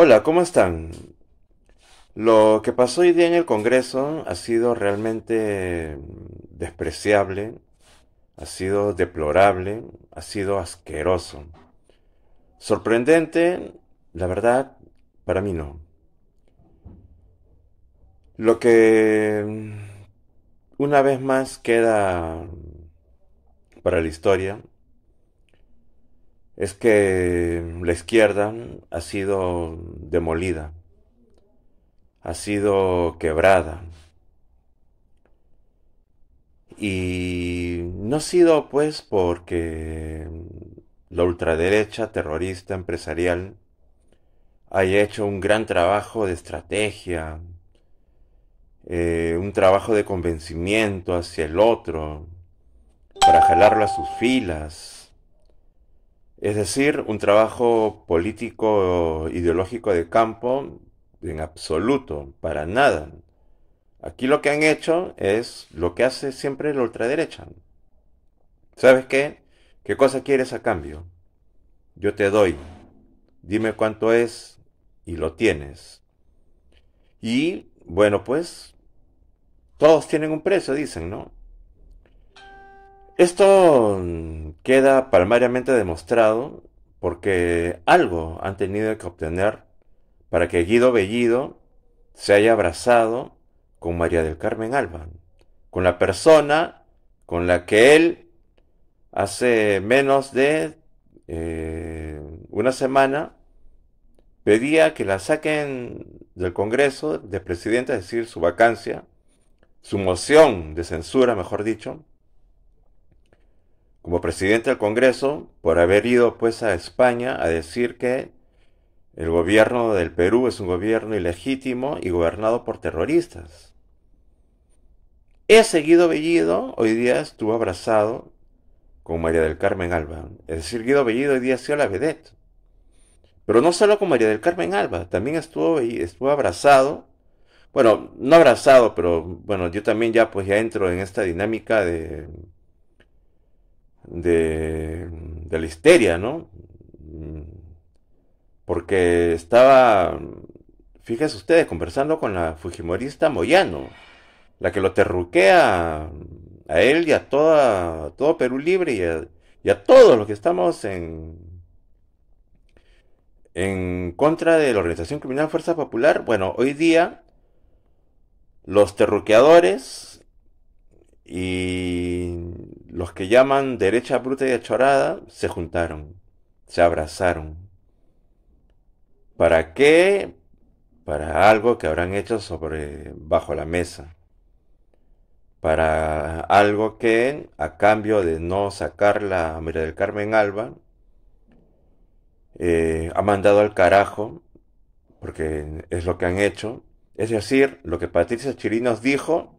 Hola, ¿cómo están? Lo que pasó hoy día en el Congreso ha sido realmente despreciable, ha sido deplorable, ha sido asqueroso. Sorprendente, la verdad, para mí no. Lo que una vez más queda para la historia es que la izquierda ha sido demolida, ha sido quebrada. Y no ha sido pues porque la ultraderecha terrorista empresarial haya hecho un gran trabajo de estrategia, eh, un trabajo de convencimiento hacia el otro, para jalarlo a sus filas, es decir, un trabajo político ideológico de campo en absoluto, para nada. Aquí lo que han hecho es lo que hace siempre la ultraderecha. ¿Sabes qué? ¿Qué cosa quieres a cambio? Yo te doy. Dime cuánto es y lo tienes. Y bueno, pues todos tienen un precio, dicen, ¿no? Esto mm, queda palmariamente demostrado porque algo han tenido que obtener para que Guido Bellido se haya abrazado con María del Carmen Alba, con la persona con la que él hace menos de eh, una semana pedía que la saquen del Congreso de Presidente, es decir, su vacancia, su moción de censura, mejor dicho, como presidente del Congreso por haber ido pues a España a decir que el gobierno del Perú es un gobierno ilegítimo y gobernado por terroristas. He seguido Bellido, hoy día estuvo abrazado con María del Carmen Alba. Es decir, Guido Bellido hoy día ha sido la vedette. Pero no solo con María del Carmen Alba, también estuvo, estuvo abrazado. Bueno, no abrazado, pero bueno, yo también ya pues ya entro en esta dinámica de de, la histeria, ¿no? Porque estaba, fíjense ustedes, conversando con la Fujimorista Moyano, la que lo terruquea a él y a toda, todo Perú Libre y a, todos los que estamos en, en contra de la organización criminal Fuerza Popular. Bueno, hoy día los terruqueadores y los que llaman derecha bruta y achorada se juntaron, se abrazaron. ¿Para qué? Para algo que habrán hecho sobre bajo la mesa. Para algo que, a cambio de no sacar la mira del Carmen Alba, eh, ha mandado al carajo, porque es lo que han hecho. Es decir, lo que Patricia Chirinos dijo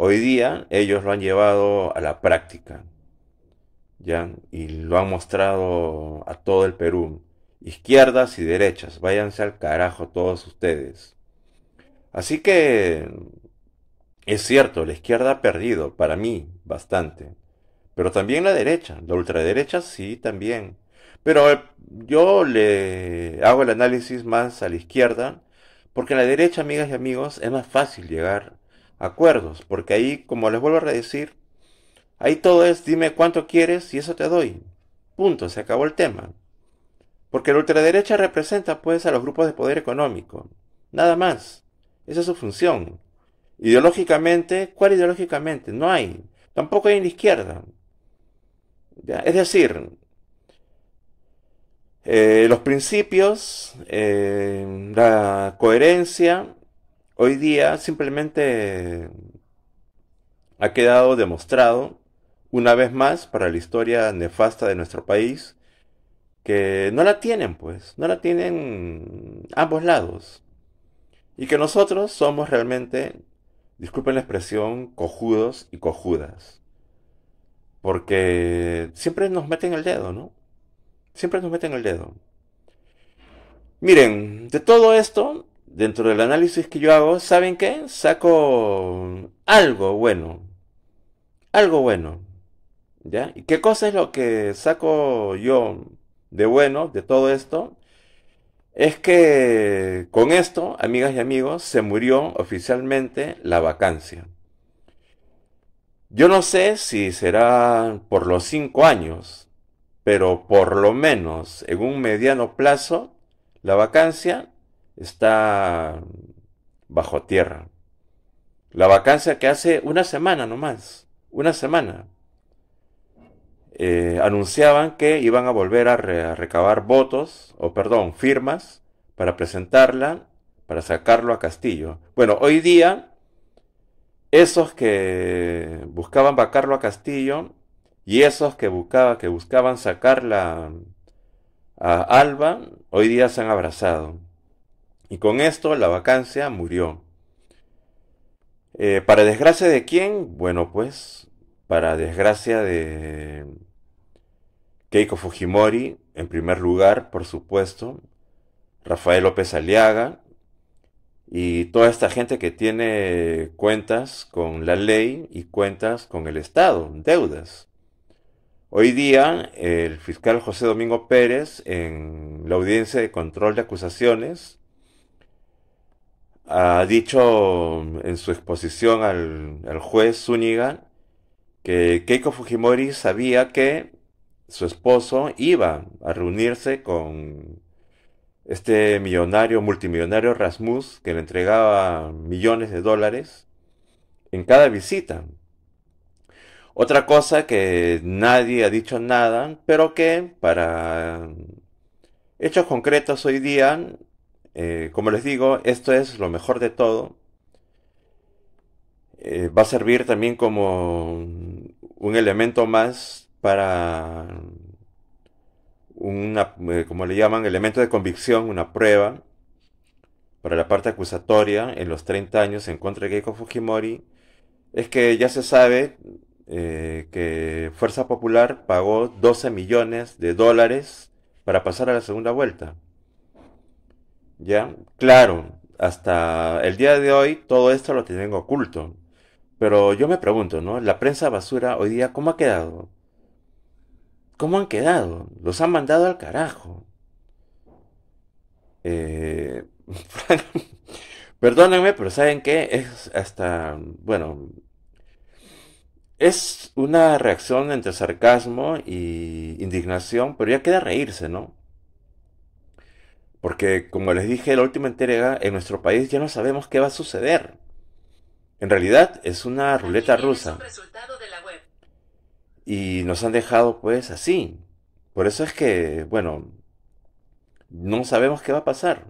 Hoy día ellos lo han llevado a la práctica, ¿ya? Y lo han mostrado a todo el Perú. Izquierdas y derechas, váyanse al carajo todos ustedes. Así que es cierto, la izquierda ha perdido, para mí, bastante. Pero también la derecha, la ultraderecha sí, también. Pero eh, yo le hago el análisis más a la izquierda, porque a la derecha, amigas y amigos, es más fácil llegar acuerdos, porque ahí, como les vuelvo a decir, ahí todo es dime cuánto quieres y eso te doy. Punto, se acabó el tema. Porque la ultraderecha representa pues a los grupos de poder económico, nada más. Esa es su función. Ideológicamente, ¿cuál ideológicamente? No hay. Tampoco hay en la izquierda. Es decir, eh, los principios, eh, la coherencia, Hoy día simplemente ha quedado demostrado, una vez más, para la historia nefasta de nuestro país, que no la tienen, pues, no la tienen ambos lados. Y que nosotros somos realmente, disculpen la expresión, cojudos y cojudas. Porque siempre nos meten el dedo, ¿no? Siempre nos meten el dedo. Miren, de todo esto dentro del análisis que yo hago, ¿saben qué? Saco algo bueno. Algo bueno. ¿Ya? ¿Y qué cosa es lo que saco yo de bueno de todo esto? Es que con esto, amigas y amigos, se murió oficialmente la vacancia. Yo no sé si será por los cinco años, pero por lo menos en un mediano plazo, la vacancia está bajo tierra. La vacancia que hace una semana nomás, una semana, eh, anunciaban que iban a volver a, recabar votos, o perdón, firmas, para presentarla, para sacarlo a Castillo. Bueno, hoy día, esos que buscaban vacarlo a Castillo y esos que, buscaba, que buscaban sacarla a Alba, hoy día se han abrazado. Y con esto la vacancia murió. Eh, ¿Para desgracia de quién? Bueno, pues para desgracia de Keiko Fujimori, en primer lugar, por supuesto, Rafael López Aliaga y toda esta gente que tiene cuentas con la ley y cuentas con el Estado, deudas. Hoy día, el fiscal José Domingo Pérez, en la audiencia de control de acusaciones, ha dicho en su exposición al, juez Zúñiga que Keiko Fujimori sabía que su esposo iba a reunirse con este millonario, multimillonario Rasmus, que le entregaba millones de dólares en cada visita. Otra cosa que nadie ha dicho nada, pero que para hechos concretos hoy día eh, como les digo, esto es lo mejor de todo. Eh, va a servir también como un elemento más para una, eh, como le llaman, elemento de convicción, una prueba para la parte acusatoria en los 30 años en contra de Keiko Fujimori, es que ya se sabe que Fuerza Popular pagó 12 millones de dólares para pasar a la segunda vuelta. ¿ya? Claro, hasta el día de hoy todo esto lo tienen oculto. Pero yo me pregunto, ¿no? La prensa basura hoy día, ¿cómo ha quedado? ¿Cómo han quedado? Los han mandado al carajo. Eh, perdónenme, pero ¿saben qué? Es hasta, bueno, es una reacción entre sarcasmo y indignación, pero ya queda reírse, ¿no? Porque, como les dije en la última entrega, en nuestro país ya no sabemos qué va a suceder. En realidad es una ruleta rusa. Y nos han dejado pues así. Por eso es que, bueno, no sabemos qué va a pasar.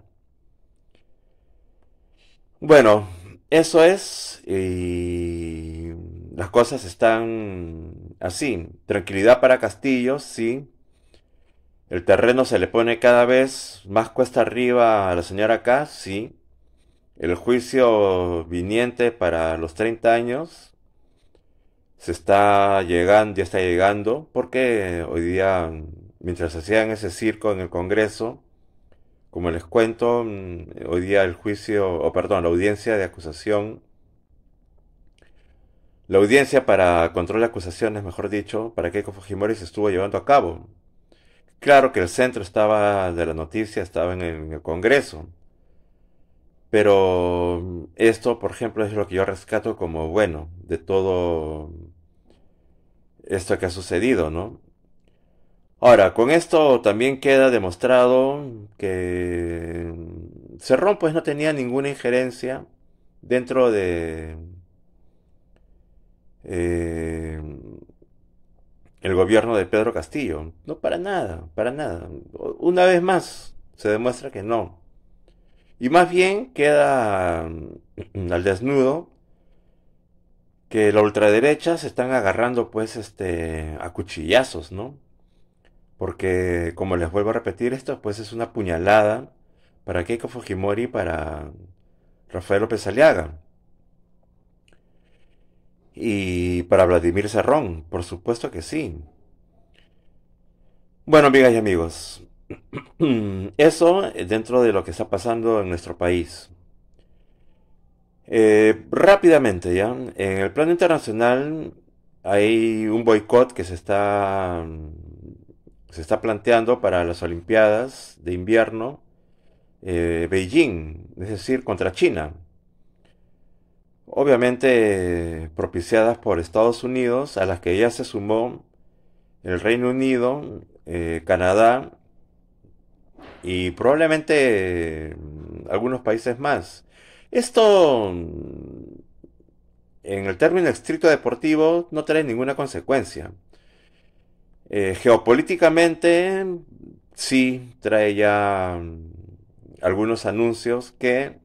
Bueno, eso es. Y las cosas están así. Tranquilidad para Castillo, sí. El terreno se le pone cada vez más cuesta arriba a la señora K, sí. El juicio viniente para los 30 años se está llegando, ya está llegando, porque hoy día, mientras hacían ese circo en el Congreso, como les cuento, mm, hoy día el juicio, o perdón, la audiencia de acusación, la audiencia para control de acusaciones, mejor dicho, para Keiko Fujimori se estuvo llevando a cabo. Claro que el centro estaba de la noticia, estaba en el, Congreso. Pero esto, por ejemplo, es lo que yo rescato como bueno de todo esto que ha sucedido, ¿no? Ahora, con esto también queda demostrado que Cerrón pues no tenía ninguna injerencia dentro de... Eh, el gobierno de Pedro Castillo. No, para nada, para nada. Una vez más se demuestra que no. Y más bien queda mm, al desnudo que la ultraderecha se están agarrando pues este a cuchillazos, ¿no? Porque como les vuelvo a repetir esto, pues es una puñalada para Keiko Fujimori y para Rafael López Aliaga. Y para Vladimir Serrón, por supuesto que sí. Bueno, amigas y amigos, eso dentro de lo que está pasando en nuestro país. Eh, rápidamente, ya, en el plano internacional hay un boicot que se está, se está planteando para las Olimpiadas de invierno eh, Beijing, es decir, contra China obviamente propiciadas por Estados Unidos, a las que ya se sumó el Reino Unido, eh, Canadá y probablemente mm, algunos países más. Esto, mm, en el término estricto deportivo, no trae ninguna consecuencia. Eh, geopolíticamente, mm, sí trae ya algunos anuncios que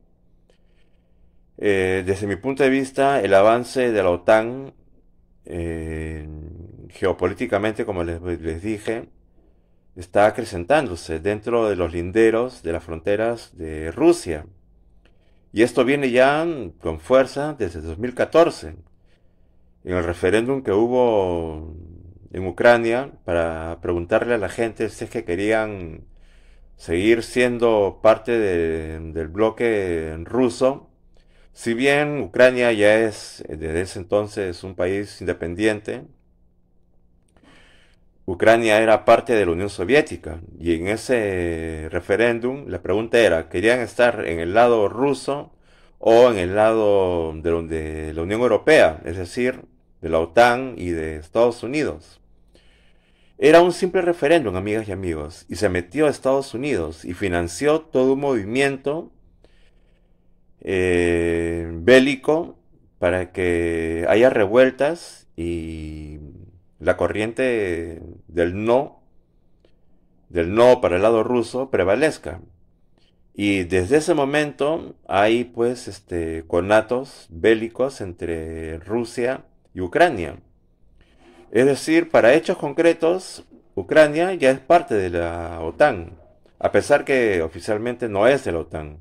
eh, desde mi punto de vista, el avance de la OTAN eh, geopolíticamente, como les, dije, está acrecentándose dentro de los linderos de las fronteras de Rusia. Y esto viene ya con fuerza desde 2014, en el referéndum que hubo en Ucrania para preguntarle a la gente si es que querían seguir siendo parte del bloque ruso si bien Ucrania ya es eh, desde ese entonces un país independiente, Ucrania era parte de la Unión Soviética y en ese referéndum la pregunta era, ¿querían estar en el lado ruso o en el lado de, la Unión Europea, es decir, de la OTAN y de Estados Unidos? Era un simple referéndum, amigas y amigos, y se metió a Estados Unidos y financió todo un movimiento eh, bélico para que haya revueltas y la corriente del no, del no para el lado ruso prevalezca. Y desde ese momento hay pues este, conatos bélicos entre Rusia y Ucrania. Es decir, para hechos concretos, Ucrania ya es parte de la OTAN, a pesar que oficialmente no es de la OTAN.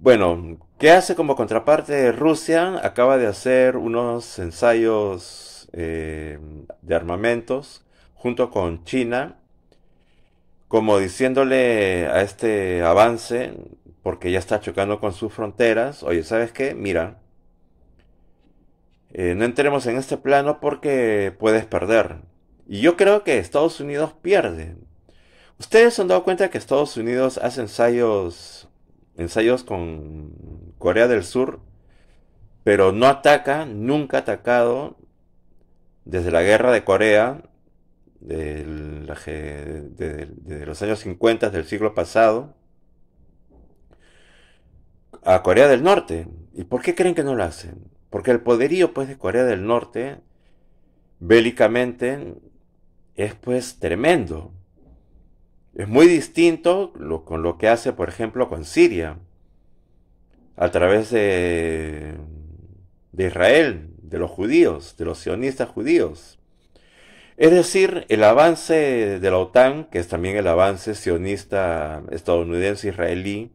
Bueno, ¿qué hace como contraparte? Rusia acaba de hacer unos ensayos eh, de armamentos junto con China, como diciéndole a este avance, porque ya está chocando con sus fronteras, oye, ¿sabes qué? Mira, eh, no entremos en este plano porque puedes perder. Y yo creo que Estados Unidos pierde. ¿Ustedes se han dado cuenta que Estados Unidos hace ensayos ensayos con Corea del Sur, pero no ataca, nunca ha atacado desde la guerra de Corea de, los años 50 del siglo pasado a Corea del Norte. ¿Y por qué creen que no lo hacen? Porque el poderío pues de Corea del Norte bélicamente es pues tremendo. Es muy distinto lo, con lo que hace, por ejemplo, con Siria, a través de, de Israel, de los judíos, de los sionistas judíos. Es decir, el avance de la OTAN, que es también el avance sionista estadounidense-israelí,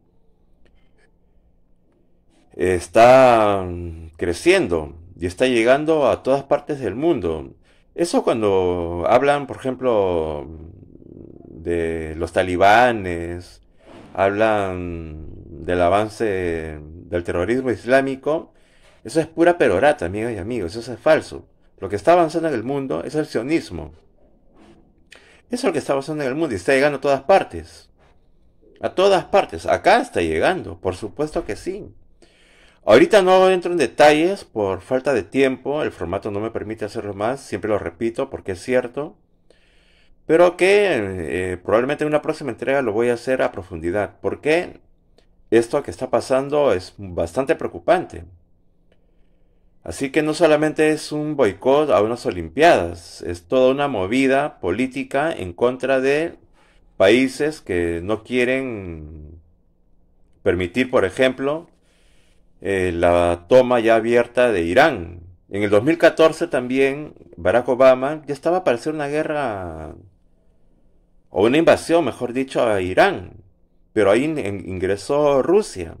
está mm, creciendo y está llegando a todas partes del mundo. Eso cuando hablan, por ejemplo, de los talibanes, hablan del avance del terrorismo islámico. Eso es pura perorata, amigos y amigos, eso es falso. Lo que está avanzando en el mundo es el sionismo. Eso es lo que está avanzando en el mundo y está llegando a todas partes. A todas partes. Acá está llegando, por supuesto que sí. Ahorita no entro en detalles por falta de tiempo, el formato no me permite hacerlo más, siempre lo repito porque es cierto. Pero que eh, probablemente en una próxima entrega lo voy a hacer a profundidad. Porque esto que está pasando es bastante preocupante. Así que no solamente es un boicot a unas Olimpiadas, es toda una movida política en contra de países que no quieren permitir, por ejemplo, eh, la toma ya abierta de Irán. En el 2014 también Barack Obama ya estaba para hacer una guerra o una invasión, mejor dicho, a Irán, pero ahí ingresó Rusia.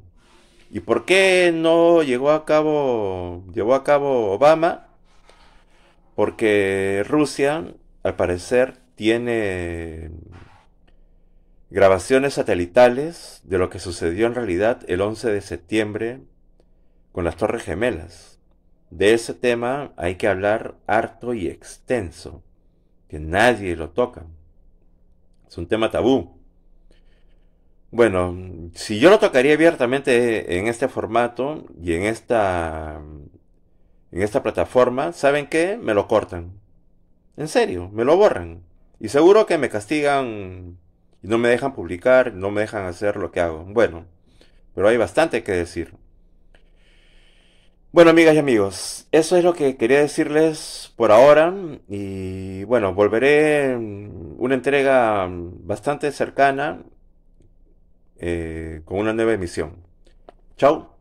¿Y por qué no llegó a cabo, llevó a cabo Obama? Porque Rusia, al parecer, tiene grabaciones satelitales de lo que sucedió en realidad el 11 de septiembre con las Torres Gemelas. De ese tema hay que hablar harto y extenso, que nadie lo toca. Es un tema tabú. Bueno, si yo lo tocaría abiertamente en este formato y en esta, en esta plataforma, ¿saben qué? Me lo cortan. En serio, me lo borran. Y seguro que me castigan y no me dejan publicar, no me dejan hacer lo que hago. Bueno, pero hay bastante que decir. Bueno, amigas y amigos, eso es lo que quería decirles por ahora y bueno, volveré una entrega bastante cercana eh, con una nueva emisión. Chao.